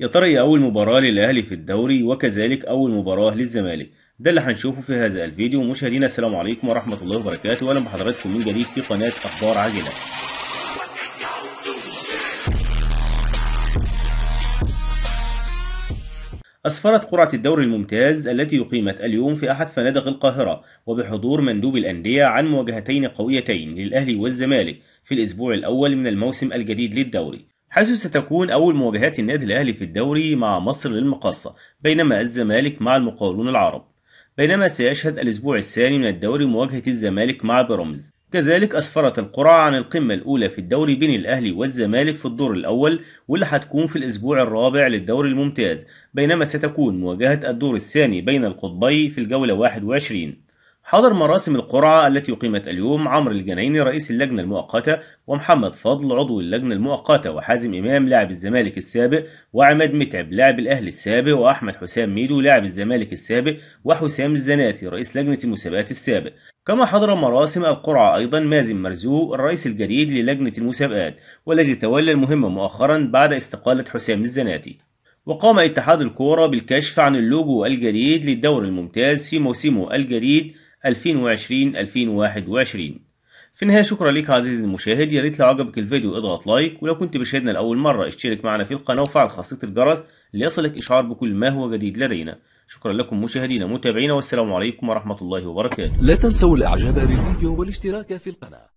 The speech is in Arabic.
يا ترى ايه أول مباراة للأهلي في الدوري وكذلك أول مباراة للزمالك ده اللي هنشوفه في هذا الفيديو مشاهدينا السلام عليكم ورحمة الله وبركاته أهلا بحضراتكم من جديد في قناة أخبار عاجلة أسفرت قرعة الدوري الممتاز التي أقيمت اليوم في أحد فنادق القاهرة وبحضور مندوب الأندية عن مواجهتين قويتين للأهلي والزمالك في الأسبوع الأول من الموسم الجديد للدوري حيث ستكون أول مواجهات النادي الأهلي في الدوري مع مصر للمقاصة بينما الزمالك مع المقاولون العرب بينما سيشهد الأسبوع الثاني من الدوري مواجهة الزمالك مع بيراميدز كذلك أسفرت القرعة عن القمة الأولى في الدوري بين الأهلي والزمالك في الدور الأول واللي هتكون في الأسبوع الرابع للدوري الممتاز بينما ستكون مواجهة الدور الثاني بين القطبي في الجولة 21 حضر مراسم القرعة التي أقيمت اليوم عمرو الجنايني رئيس اللجنة المؤقتة ومحمد فضل عضو اللجنة المؤقتة وحازم إمام لاعب الزمالك السابق وعماد متعب لاعب الأهلي السابق وأحمد حسام ميدو لاعب الزمالك السابق وحسام الزناتي رئيس لجنة المسابقات السابق كما حضر مراسم القرعة أيضا مازن مرزوق الرئيس الجديد للجنة المسابقات والذي تولى المهمة مؤخرا بعد استقالة حسام الزناتي وقام اتحاد الكورة بالكشف عن اللوجو الجديد للدور الممتاز في موسمه الجديد 2020 2021 في النهاية شكرا لك عزيزي المشاهد يا ريت لو عجبك الفيديو اضغط لايك ولو كنت بشاهدنا لأول مرة اشترك معنا في القناة وفعل خاصية الجرس ليصلك إشعار بكل ما هو جديد لدينا شكرا لكم مشاهدينا متابعينا والسلام عليكم ورحمة الله وبركاته لا تنسوا الإعجاب بالفيديو والاشتراك في القناة